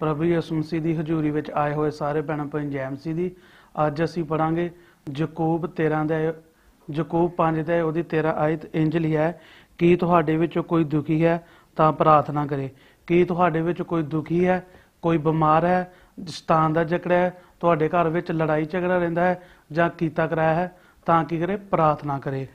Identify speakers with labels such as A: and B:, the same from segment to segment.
A: ਪ੍ਰਭੂ ਯਿਸੂ ਮਸੀਹ ਦੀ ਹਜ਼ੂਰੀ ਵਿੱਚ ਆਏ ਹੋਏ ਸਾਰੇ ਭੈਣਾਂ ਜੈਮ ਸੀ ਦੀ ਅੱਜ ਅਸੀਂ ਪੜਾਂਗੇ ਯਾਕੂਬ 13 ਦੇ ਯਾਕੂਬ 5 ਦੇ ਉਹਦੀ 13 ਆਇਤ ਇੰਜ ਲਿਖਿਆ ਹੈ ਕਿ ਤੁਹਾਡੇ ਵਿੱਚੋਂ ਕੋਈ ਦੁਖੀ ਹੈ ਤਾਂ ਪ੍ਰਾਰਥਨਾ ਕਰੇ ਕਿ ਤੁਹਾਡੇ ਵਿੱਚ ਕੋਈ ਦੁਖੀ ਹੈ ਕੋਈ ਬਿਮਾਰ ਹੈ ਸਤਾਨ ਦਾ ਜਕੜਾ ਹੈ ਤੁਹਾਡੇ ਘਰ ਵਿੱਚ ਲੜਾਈ ਝਗੜਾ ਰਹਿੰਦਾ ਹੈ ਜਾਂ ਕੀਤਾ ਕਰਾਇਆ ਹੈ ਤਾਂ ਕੀ ਕਰੇ ਪ੍ਰਾਰਥਨਾ ਕਰੇ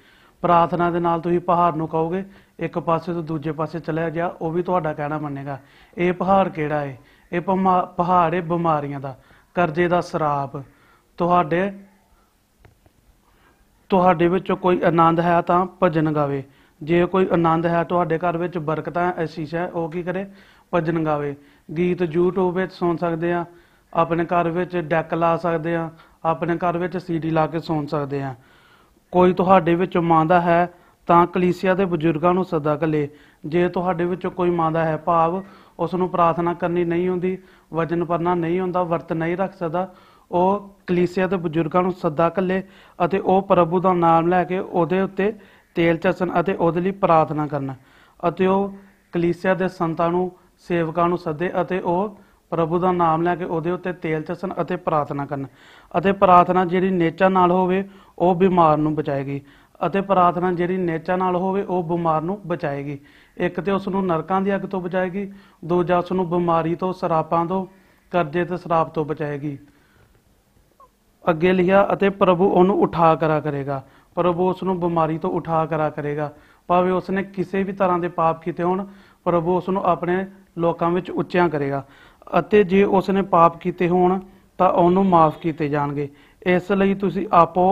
A: ਪ੍ਰਾਰਥਨਾ ਦੇ ਨਾਲ ਤੁਸੀਂ ਪਹਾੜ ਨੂੰ ਕਹੋਗੇ ਇੱਕ ਪਾਸੇ ਤੋਂ ਦੂਜੇ ਪਾਸੇ ਚਲਿਆ ਜਾ ਉਹ ਵੀ ਤੁਹਾਡਾ ਕਹਿਣਾ ਮੰਨੇਗਾ ਇਹ ਪਹਾੜ ਕਿਹੜਾ ਹੈ ਇਹ ਪਹਾੜੇ ਪਹਾੜ ਇਹ ਬਿਮਾਰੀਆਂ ਦਾ ਕਰਜ਼ੇ ਦਾ ਸਰਾਪ ਤੁਹਾਡੇ ਤੁਹਾਡੇ ਵਿੱਚ ਕੋਈ ਆਨੰਦ ਹੈ ਤਾਂ ਭਜਨ ਗਾਵੇ ਜੇ ਕੋਈ ਆਨੰਦ ਹੈ ਤੁਹਾਡੇ ਘਰ ਵਿੱਚ ਬਰਕਤਾਂ ਐਸੀ ਹੈ ਉਹ ਕੀ ਕਰੇ ਭਜਨ ਗਾਵੇ ਗੀਤ YouTube ਵਿੱਚ ਸੁਣ ਸਕਦੇ ਆ ਆਪਣੇ ਘਰ ਵਿੱਚ ਡੈਕ ਲਾ ਸਕਦੇ ਆ ਆਪਣੇ ਘਰ ਵਿੱਚ ਸੀਡੀ ਲਾ ਕੇ ਸੁਣ ਸਕਦੇ ਆ ਕੋਈ ਤੁਹਾਡੇ ਵਿੱਚ ਮੰਦਾ ਹੈ ਤਾਂ ਕਲੀਸਿਆ ਦੇ ਬਜ਼ੁਰਗਾਂ ਨੂੰ ਸਦਾ ਕਲੇ ਜੇ ਤੁਹਾਡੇ ਵਿੱਚ ਕੋਈ ਮੰਦਾ ਹੈ ਭਾਵ ਉਸ ਨੂੰ ਪ੍ਰਾਰਥਨਾ ਕਰਨੀ ਨਹੀਂ ਹੁੰਦੀ ਵਜਨ ਪਰਨਾ ਨਹੀਂ ਹੁੰਦਾ ਵਰਤ ਨਹੀਂ ਰੱਖ ਸਕਦਾ ਉਹ ਕਲੀਸਿਆ ਦੇ ਬਜ਼ੁਰਗਾਂ ਨੂੰ ਸੱਦਾ ਕੱਲੇ ਅਤੇ ਉਹ ਪ੍ਰਭੂ ਦਾ ਨਾਮ ਲੈ ਕੇ ਉਹਦੇ ਉੱਤੇ ਤੇਲ ਚਸਨ ਅਤੇ ਉਹਦੇ ਲਈ ਪ੍ਰਾਰਥਨਾ ਕਰਨਾ ਅਤੇ ਉਹ ਕਲੀਸਿਆ ਦੇ ਸੰਤਾਂ ਨੂੰ ਸੇਵਕਾਂ ਨੂੰ ਸੱਦੇ ਅਤੇ ਉਹ ਪ੍ਰਭੂ ਦਾ ਨਾਮ ਲੈ ਕੇ ਉਹਦੇ ਉੱਤੇ ਤੇਲ ਚਸਨ ਅਤੇ ਪ੍ਰਾਰਥਨਾ ਕਰਨ ਅਤੇ ਪ੍ਰਾਰਥਨਾ ਜਿਹੜੀ ਨੇਚਾ ਨਾਲ ਹੋਵੇ ਉਹ ਬਿਮਾਰ ਨੂੰ ਬਚਾਏਗੀ ਅਤੇ ਪ੍ਰਾਰਥਨਾ ਜਿਹੜੀ ਨੇਚਾ ਨਾਲ ਹੋਵੇ ਉਹ ਬਿਮਾਰ ਨੂੰ ਬਚਾਏਗੀ ਇੱਕ ਤੇ ਉਸ ਨੂੰ ਨਰਕਾਂ ਦੀ ਅੱਗ ਤੋਂ ਬਚਾਏਗੀ ਦੂਜਾ ਉਸ ਨੂੰ ਬਿਮਾਰੀ ਤੋਂ ਸਰਾਪਾਂ ਤੋਂ ਕਰਜ਼ੇ ਤੇ ਸਰਾਪ ਤੋਂ ਬਚਾਏਗੀ ਅੱਗੇ ਲਿਖਿਆ ਅਤੇ ਪ੍ਰਭੂ ਉਹਨੂੰ ਉਠਾ ਕਰਾ ਕਰੇਗਾ ਪ੍ਰਭੂ ਉਸ ਨੂੰ ਬਿਮਾਰੀ ਤੋਂ ਉਠਾ ਕਰਾ ਕਰੇਗਾ ਭਾਵੇਂ ਉਸ ਨੇ ਕਿਸੇ ਵੀ ਤਰ੍ਹਾਂ ਦੇ ਪਾਪ ਕੀਤੇ ਹੋਣ ਪ੍ਰਭੂ ਉਸ ਨੂੰ ਆਪਣੇ ਲੋਕਾਂ ਵਿੱਚ ਉੱਚਿਆਂ ਕਰੇਗਾ ਅਤੇ ਜੇ ਉਸ ਨੇ ਪਾਪ ਕੀਤੇ ਹੋਣ ਤਾਂ ਉਹਨੂੰ ਮਾਫ ਕੀਤੇ ਜਾਣਗੇ ਇਸ ਲਈ ਤੁਸੀਂ ਆਪੋ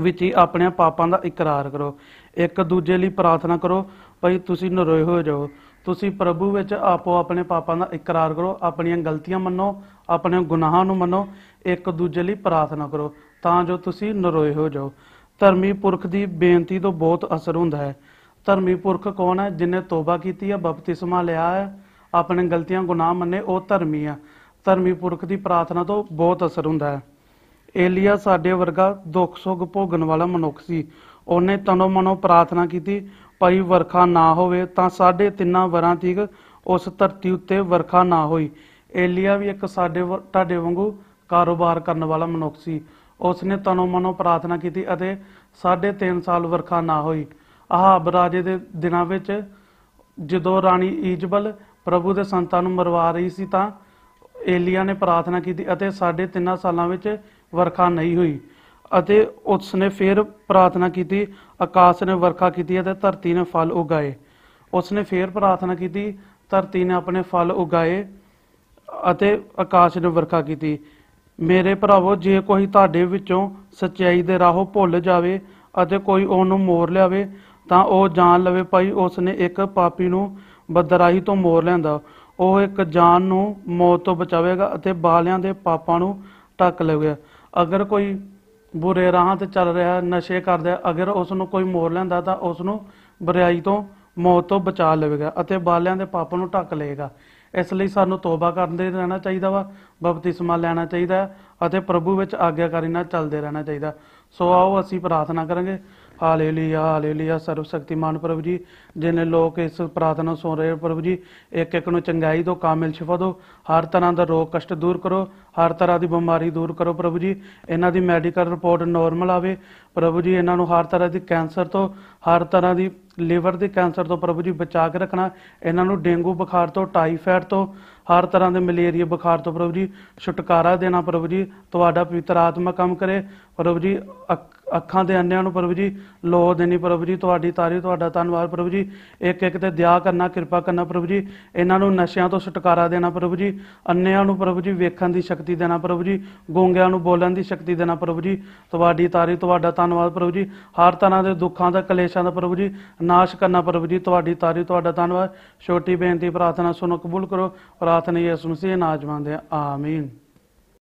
A: ਵਿੱਚ ਹੀ ਆਪਣੇ ਪਾਪਾਂ ਦਾ ਇਕਰਾਰ ਕਰੋ ਇੱਕ ਦੂਜੇ ਲਈ ਪ੍ਰਾਰਥਨਾ ਕਰੋ ਭਈ ਤੁਸੀਂ ਨਰੋਏ ਹੋ ਜਾਓ ਤੁਸੀਂ ਪ੍ਰਭੂ ਵਿੱਚ ਆਪੋ ਆਪਣੇ ਪਾਪਾਂ ਦਾ ਇਕਰਾਰ ਕਰੋ ਆਪਣੀਆਂ ਗਲਤੀਆਂ ਮੰਨੋ ਆਪਣੇ ਗੁਨਾਹਾਂ ਨੂੰ ਮੰਨੋ ਇੱਕ ਦੂਜੇ ਲਈ ਪ੍ਰਾਰਥਨਾ ਕਰੋ ਤਾਂ ਜੋ ਤੁਸੀਂ ਨਰੋਏ ਹੋ ਜਾਓ ਧਰਮੀ ਪੁਰਖ ਦੀ ਬੇਨਤੀ ਤੋਂ ਬਹੁਤ ਅਸਰ ਹੁੰਦਾ ਹੈ ਧਰਮੀ ਪੁਰਖ ਕੌਣ ਹੈ ਜਿਨੇ ਤੋਬਾ ਕੀਤੀ ਹੈ ਬਪਤਿਸਮਾ ਲਿਆ ਹੈ ਆਪਣੇ ਗਲਤੀਆਂ ਗੁਨਾਹ ਮੰਨੇ ਉਹ ਧਰਮੀ ਆ ਧਰਮੀ ਪੁਰਖ ਦੀ ਪ੍ਰਾਰਥਨਾ ਤੋਂ ਬਹੁਤ ਅਸਰ ਹੁੰਦਾ ਹੈ ਏਲੀਆ ਸਾਡੇ ਵਰਗਾ ਦੁੱਖ ਸੁਖ ਭੋਗਣ ਵਾਲਾ ਮਨੁੱਖ ਸੀ ਉਹਨੇ ਤਨੋ ਮਨੋ ਪ੍ਰਾਰਥਨਾ ਕੀਤੀ ਭਈ ਵਰਖਾ ਨਾ ਹੋਵੇ ਤਾਂ ਸਾਡੇ ਤਿੰਨਾਂ ਵਰਾਂ ਤੀਕ ਉਸ ਧਰਤੀ ਉੱਤੇ ਵਰਖਾ ਨਾ ਹੋਈ ਏਲੀਆ ਵੀ ਇੱਕ ਸਾਡੇ ਤੁਹਾਡੇ ਵਾਂਗੂ ਕਾਰੋਬਾਰ ਕਰਨ ਵਾਲਾ ਮਨੁੱਖ ਸੀ ਉਸਨੇ ਤਨੋ ਮਨੋ ਪ੍ਰਾਰਥਨਾ ਕੀਤੀ ਅਤੇ ਸਾਡੇ 3 ਸਾਲ ਵਰਖਾ ਨਾ ਹੋਈ ਆਹਾਬ ਰਾਜੇ ਦੇ ਦਿਨਾਂ ਵਿੱਚ ਜਦੋਂ ਰਾਣੀ ਈਜਬਲ ਪ੍ਰਭੂ ਦੇ ਸੰਤਾਂ ਨੂੰ ਮਰਵਾ ਰਹੀ ਸੀ ਤਾਂ ਏਲੀਆ ਨੇ ਪ੍ਰਾਰਥਨਾ ਕੀਤੀ ਅਤੇ ਸਾਡੇ 3 ਸਾਲਾਂ ਵਿੱਚ ਵਰਖਾ ਨਹੀਂ ਹੋਈ ਅਤੇ ਉਸ ਨੇ ਫਿਰ ਪ੍ਰਾਰਥਨਾ ਕੀਤੀ ਆਕਾਸ਼ ਨੇ ਵਰਖਾ ਕੀਤੀ ਅਤੇ ਧਰਤੀ ਨੇ ਫਲ ਉਗਾਏ ਉਸ ਨੇ ਫਿਰ ਪ੍ਰਾਰਥਨਾ ਕੀਤੀ ਧਰਤੀ ਨੇ ਆਪਣੇ ਫਲ ਉਗਾਏ ਅਤੇ ਆਕਾਸ਼ ਨੇ ਵਰਖਾ ਕੀਤੀ ਮੇਰੇ ਭਰਾਵੋ ਜੇ ਕੋਈ ਤੁਹਾਡੇ ਵਿੱਚੋਂ ਸਚਾਈ ਦੇ ਰਾਹੋਂ ਭੁੱਲ ਜਾਵੇ ਅਤੇ ਕੋਈ ਉਹਨੂੰ ਮੋੜ ਲਿਆਵੇ ਤਾਂ ਉਹ ਜਾਣ ਲਵੇ ਭਾਈ ਉਸ ਨੇ ਇੱਕ ਪਾਪੀ ਨੂੰ ਬਦਰਾਹੀ ਤੋਂ ਮੋੜ ਲੈਂਦਾ ਉਹ ਇੱਕ ਜਾਨ ਨੂੰ ਮੌਤ ਤੋਂ ਬਚਾਵੇਗਾ ਅਤੇ ਬਾਲਿਆਂ ਦੇ ਪਾਪਾਂ ਨੂੰ ਟੱਕ ਲਵੇਗਾ ਅਗਰ ਕੋਈ ਬੁਰੇ ਰਾਹਾਂ ਤੇ ਚੱਲ ਰਿਹਾ ਨਸ਼ੇ ਕਰਦਾ ਅਗਰ ਉਸ ਨੂੰ ਕੋਈ ਮੋੜ ਲੈਂਦਾ ਤਾਂ ਉਸ ਨੂੰ ਬੁਰਾਈ ਤੋਂ ਮੌਤ ਤੋਂ ਬਚਾ ਲਵੇਗਾ ਅਤੇ ਬਾਲਿਆਂ ਦੇ ਪਾਪ ਨੂੰ ਢੱਕ ਲਏਗਾ ਇਸ ਲਈ ਸਾਨੂੰ ਤੋਬਾ ਕਰਦੇ ਰਹਿਣਾ ਚਾਹੀਦਾ ਵਾ ਬਪਤਿਸਮਾ ਲੈਣਾ ਚਾਹੀਦਾ ਅਤੇ ਪ੍ਰਭੂ ਵਿੱਚ ਆਗਿਆਕਾਰੀ ਨਾਲ ਚੱਲਦੇ ਰਹਿਣਾ ਚਾਹੀਦਾ ਸੋ ਆਓ ਅਸੀਂ ਪ੍ਰਾਰਥਨਾ ਕਰਾਂਗੇ ਹਾਲੇਲੂਇਆ ਹਾਲੇਲੂਇਆ ਸਰਵ ਸ਼ਕਤੀਮਾਨ ਪ੍ਰਭੂ ਜੀ ਜਿਨੇ ਲੋਕ ਇਸ ਪ੍ਰਾਰਥਨਾ ਸੁਣ ਰਹੇ ਪ੍ਰਭੂ ਜੀ ਇੱਕ ਇੱਕ ਨੂੰ ਚੰਗਾਈ ਤੋਂ ਕਾਮਿਲ ਸ਼ਿਫਾ ਦਿਓ ਹਰ ਤਰ੍ਹਾਂ ਦਾ ਰੋਗ ਕਸ਼ਟ ਦੂਰ ਕਰੋ ਹਰ ਤਰ੍ਹਾਂ ਦੀ ਬਿਮਾਰੀ ਦੂਰ ਕਰੋ ਪ੍ਰਭੂ ਜੀ ਇਹਨਾਂ ਦੀ ਮੈਡੀਕਲ ਰਿਪੋਰਟ ਨਾਰਮਲ ਆਵੇ ਪ੍ਰਭੂ ਜੀ ਇਹਨਾਂ ਨੂੰ ਹਰ ਤਰ੍ਹਾਂ ਦੀ ਕੈਂਸਰ ਤੋਂ ਹਰ ਤਰ੍ਹਾਂ ਦੀ ਲੀਵਰ ਦੇ ਕੈਂਸਰ ਤੋਂ ਪ੍ਰਭੂ ਜੀ ਬਚਾ ਕੇ ਰੱਖਣਾ ਇਹਨਾਂ ਨੂੰ ਡੇਂਗੂ ਬੁਖਾਰ ਤੋਂ ਟਾਈਫਾਇਡ ਤੋਂ ਹਰ ਤਰ੍ਹਾਂ ਦੇ ਮਲੇਰੀਆ ਬੁਖਾਰ ਤੋਂ ਪ੍ਰਭੂ ਜੀ ਛੁਟਕਾਰਾ ਦੇਣਾ ਪ੍ਰਭੂ ਜੀ ਤੁਹਾਡਾ ਪਵਿੱਤਰ ਆਤਮਾ ਕੰਮ ਕਰੇ ਪ੍ਰਭੂ ਜੀ ਅੱਖਾਂ ਦੇ ਅੰਨਿਆਂ ਨੂੰ ਪ੍ਰਭੂ ਜੀ ਲੋ ਦੇਣੀ ਪ੍ਰਭੂ ਜੀ ਤੁਹਾਡੀ ਤਾਰੀ ਤੁਹਾਡਾ ਧੰਨਵਾਦ ਪ੍ਰਭੂ ਜੀ ਇੱਕ ਇੱਕ ਤੇ ਦਿਆ ਕਰਨਾ ਕਿਰਪਾ ਕਰਨਾ ਪ੍ਰਭੂ ਜੀ ਇਹਨਾਂ ਨੂੰ ਨਸ਼ਿਆਂ ਤੋਂ ਛੁਟਕਾਰਾ ਦੇਣਾ ਪ੍ਰਭੂ ਜੀ ਅੰਨਿਆਂ ਨੂੰ ਪ੍ਰਭੂ ਜੀ ਵੇਖਣ ਦੀ ਸ਼ਕਤੀ ਦੇਣਾ ਪ੍ਰਭੂ ਜੀ ਗੋਂਗਿਆਂ ਨੂੰ ਬੋਲਣ ਦੀ ਸ਼ਕਤੀ ਦੇਣਾ ਪ੍ਰਭੂ ਜੀ ਤੁਹਾਡੀ ਤਾਰੀ ਤੁਹਾਡਾ ਧੰਨਵਾਦ ਪ੍ਰਭੂ ਜੀ ਹਰ ਤਰ੍ਹਾਂ ਦੇ ਦੁੱਖਾਂ ਦਾ ਕਲੇਸ਼ਾਂ ਦਾ ਪ੍ਰਭੂ ਜੀ ਨਾਸ਼ ਕਰਨਾ ਪ੍ਰਭੂ ਜੀ ਤੁਹਾਡੀ ਤਾਰੀ ਤੁਹਾਡਾ ਧੰਨਵਾਦ ਛੋਟੀ ਬੇਨਤੀ ਪ੍ਰਾਰਥਨਾ ਸੁਣੋ ਕਬੂਲ ਕਰੋ ਪ੍ਰਾਰਥਨਾ ਸੁਣ ਸੀ ਨਾਮ ਦੇ ਆਮੀਨ